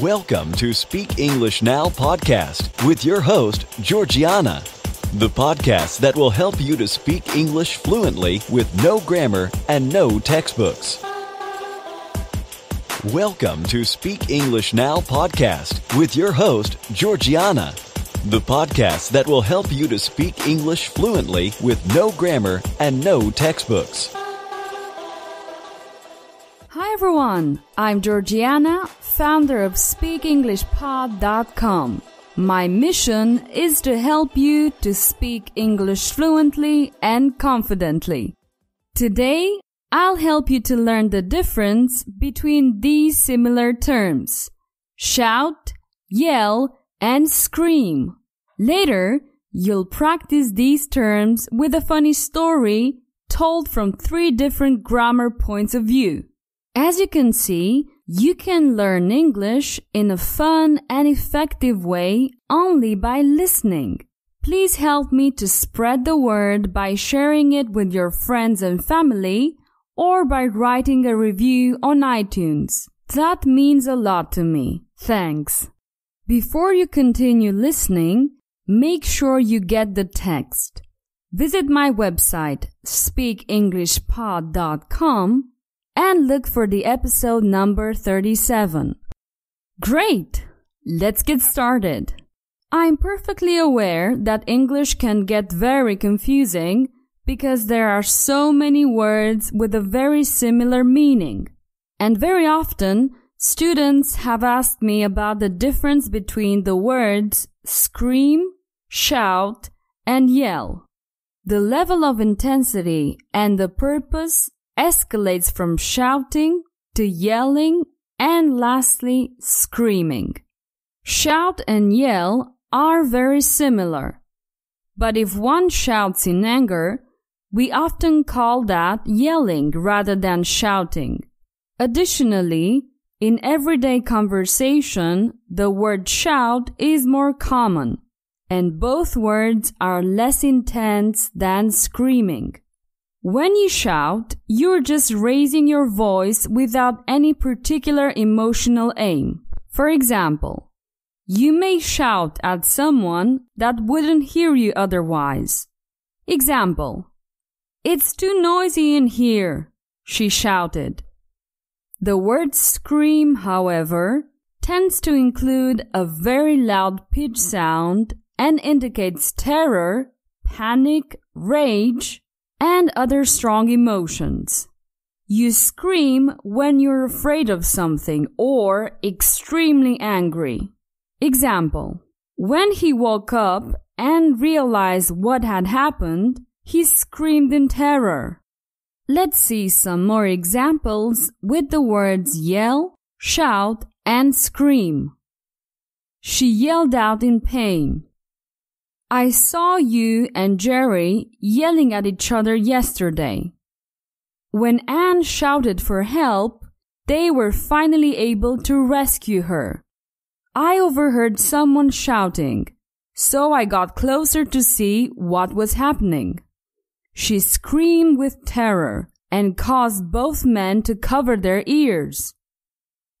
Welcome to Speak English Now podcast with your host, Georgiana, the podcast that will help you to speak English fluently with no grammar and no textbooks. Welcome to Speak English Now podcast with your host, Georgiana, the podcast that will help you to speak English fluently with no grammar and no textbooks everyone! I'm Georgiana, founder of SpeakEnglishPod.com. My mission is to help you to speak English fluently and confidently. Today, I'll help you to learn the difference between these similar terms. Shout, yell, and scream. Later, you'll practice these terms with a funny story told from three different grammar points of view. As you can see, you can learn English in a fun and effective way only by listening. Please help me to spread the word by sharing it with your friends and family or by writing a review on iTunes. That means a lot to me. Thanks. Before you continue listening, make sure you get the text. Visit my website, speakenglishpod.com and look for the episode number 37. Great! Let's get started. I'm perfectly aware that English can get very confusing because there are so many words with a very similar meaning. And very often, students have asked me about the difference between the words scream, shout, and yell. The level of intensity and the purpose escalates from shouting to yelling and lastly screaming. Shout and yell are very similar, but if one shouts in anger, we often call that yelling rather than shouting. Additionally, in everyday conversation, the word shout is more common, and both words are less intense than screaming. When you shout, you're just raising your voice without any particular emotional aim. For example, you may shout at someone that wouldn't hear you otherwise. Example, It's too noisy in here, she shouted. The word scream, however, tends to include a very loud pitch sound and indicates terror, panic, rage, and other strong emotions. You scream when you're afraid of something or extremely angry. Example When he woke up and realized what had happened, he screamed in terror. Let's see some more examples with the words yell, shout, and scream. She yelled out in pain. I saw you and Jerry yelling at each other yesterday. When Anne shouted for help, they were finally able to rescue her. I overheard someone shouting, so I got closer to see what was happening. She screamed with terror and caused both men to cover their ears.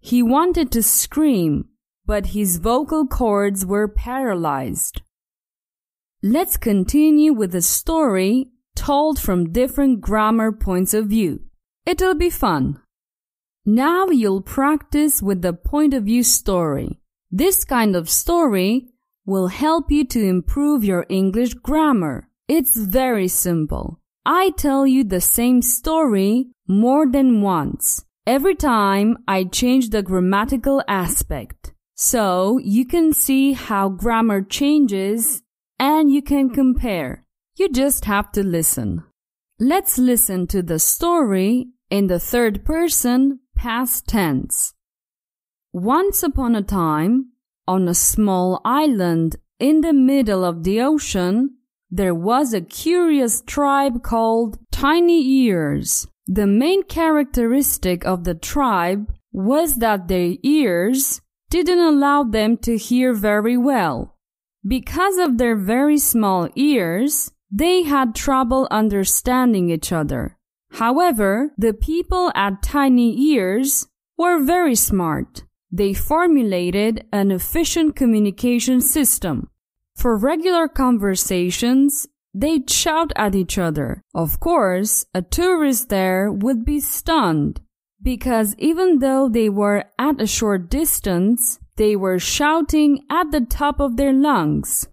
He wanted to scream, but his vocal cords were paralyzed. Let's continue with the story told from different grammar points of view. It'll be fun. Now you'll practice with the point of view story. This kind of story will help you to improve your English grammar. It's very simple. I tell you the same story more than once. Every time I change the grammatical aspect. So you can see how grammar changes and you can compare. You just have to listen. Let's listen to the story in the third person past tense. Once upon a time, on a small island in the middle of the ocean, there was a curious tribe called Tiny Ears. The main characteristic of the tribe was that their ears didn't allow them to hear very well. Because of their very small ears, they had trouble understanding each other. However, the people at tiny ears were very smart. They formulated an efficient communication system. For regular conversations, they'd shout at each other. Of course, a tourist there would be stunned because even though they were at a short distance, they were shouting at the top of their lungs.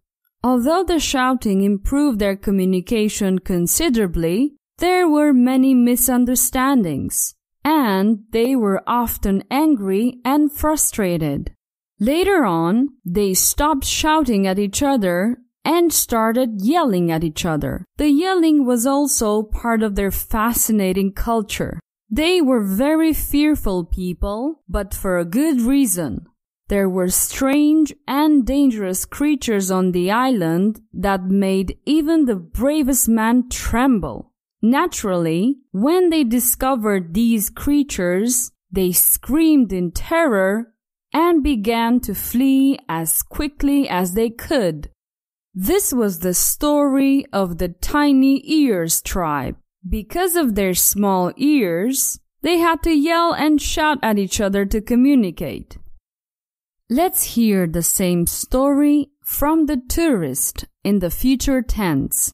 Although the shouting improved their communication considerably, there were many misunderstandings, and they were often angry and frustrated. Later on, they stopped shouting at each other and started yelling at each other. The yelling was also part of their fascinating culture. They were very fearful people, but for a good reason. There were strange and dangerous creatures on the island that made even the bravest man tremble. Naturally, when they discovered these creatures, they screamed in terror and began to flee as quickly as they could. This was the story of the tiny ears tribe. Because of their small ears, they had to yell and shout at each other to communicate. Let's hear the same story from the tourist in the future tense.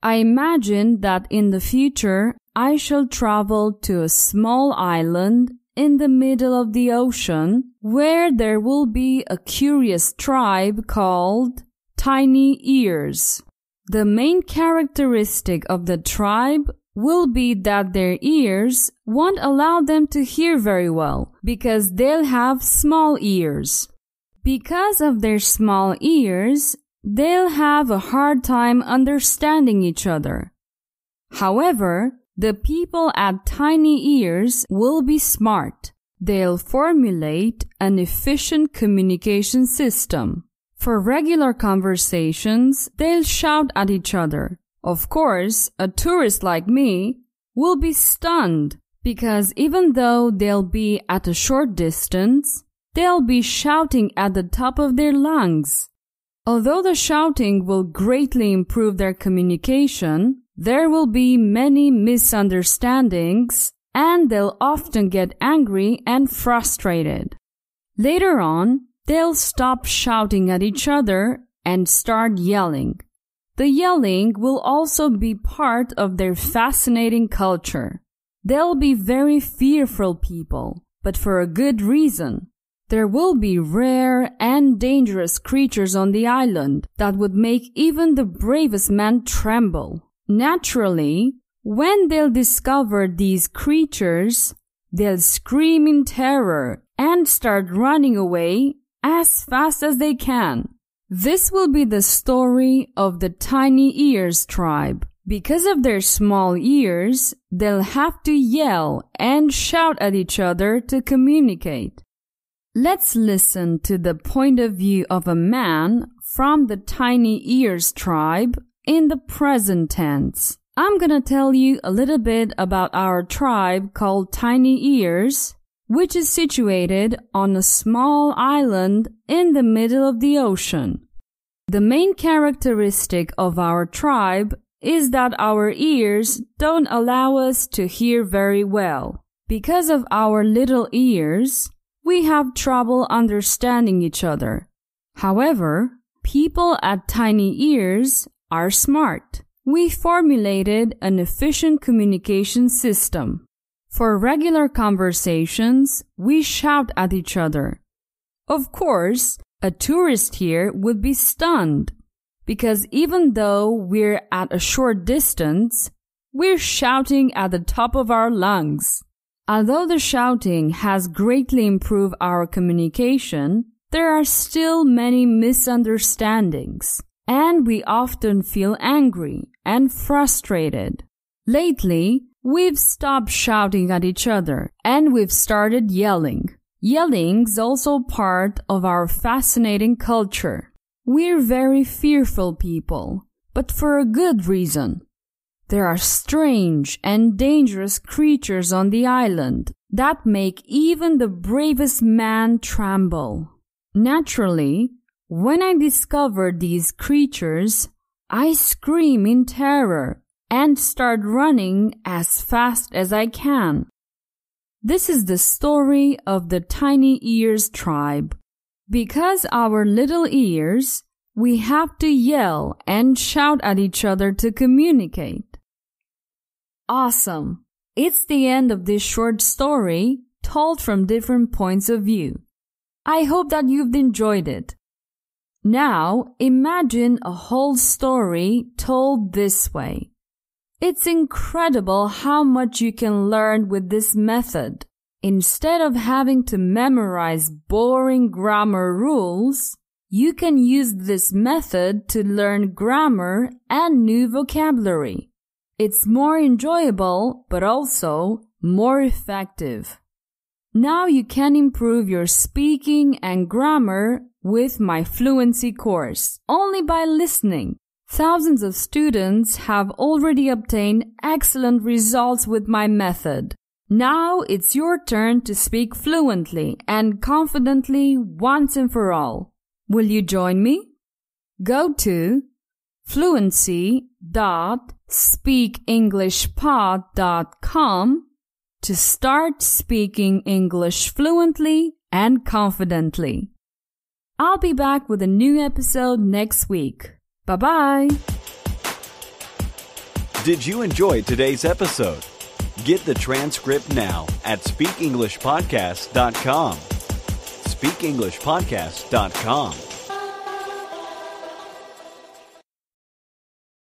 I imagine that in the future I shall travel to a small island in the middle of the ocean where there will be a curious tribe called Tiny Ears. The main characteristic of the tribe will be that their ears won't allow them to hear very well because they'll have small ears. Because of their small ears, they'll have a hard time understanding each other. However, the people at tiny ears will be smart. They'll formulate an efficient communication system. For regular conversations, they'll shout at each other. Of course, a tourist like me will be stunned because even though they'll be at a short distance, They'll be shouting at the top of their lungs. Although the shouting will greatly improve their communication, there will be many misunderstandings and they'll often get angry and frustrated. Later on, they'll stop shouting at each other and start yelling. The yelling will also be part of their fascinating culture. They'll be very fearful people, but for a good reason. There will be rare and dangerous creatures on the island that would make even the bravest man tremble. Naturally, when they'll discover these creatures, they'll scream in terror and start running away as fast as they can. This will be the story of the tiny ears tribe. Because of their small ears, they'll have to yell and shout at each other to communicate. Let's listen to the point of view of a man from the tiny ears tribe in the present tense. I'm gonna tell you a little bit about our tribe called Tiny Ears, which is situated on a small island in the middle of the ocean. The main characteristic of our tribe is that our ears don't allow us to hear very well. Because of our little ears, we have trouble understanding each other. However, people at tiny ears are smart. We formulated an efficient communication system. For regular conversations, we shout at each other. Of course, a tourist here would be stunned because even though we're at a short distance, we're shouting at the top of our lungs. Although the shouting has greatly improved our communication, there are still many misunderstandings, and we often feel angry and frustrated. Lately, we've stopped shouting at each other and we've started yelling. Yelling's also part of our fascinating culture. We're very fearful people, but for a good reason. There are strange and dangerous creatures on the island that make even the bravest man tremble. Naturally, when I discover these creatures, I scream in terror and start running as fast as I can. This is the story of the Tiny Ears tribe. Because our little ears, we have to yell and shout at each other to communicate awesome. It's the end of this short story told from different points of view. I hope that you've enjoyed it. Now imagine a whole story told this way. It's incredible how much you can learn with this method. Instead of having to memorize boring grammar rules, you can use this method to learn grammar and new vocabulary. It's more enjoyable, but also more effective. Now you can improve your speaking and grammar with my fluency course only by listening. Thousands of students have already obtained excellent results with my method. Now it's your turn to speak fluently and confidently once and for all. Will you join me? Go to fluency dot speakenglishpod.com to start speaking English fluently and confidently. I'll be back with a new episode next week. Bye bye. Did you enjoy today's episode? Get the transcript now at speakenglishpodcast.com. Speakenglishpodcast.com.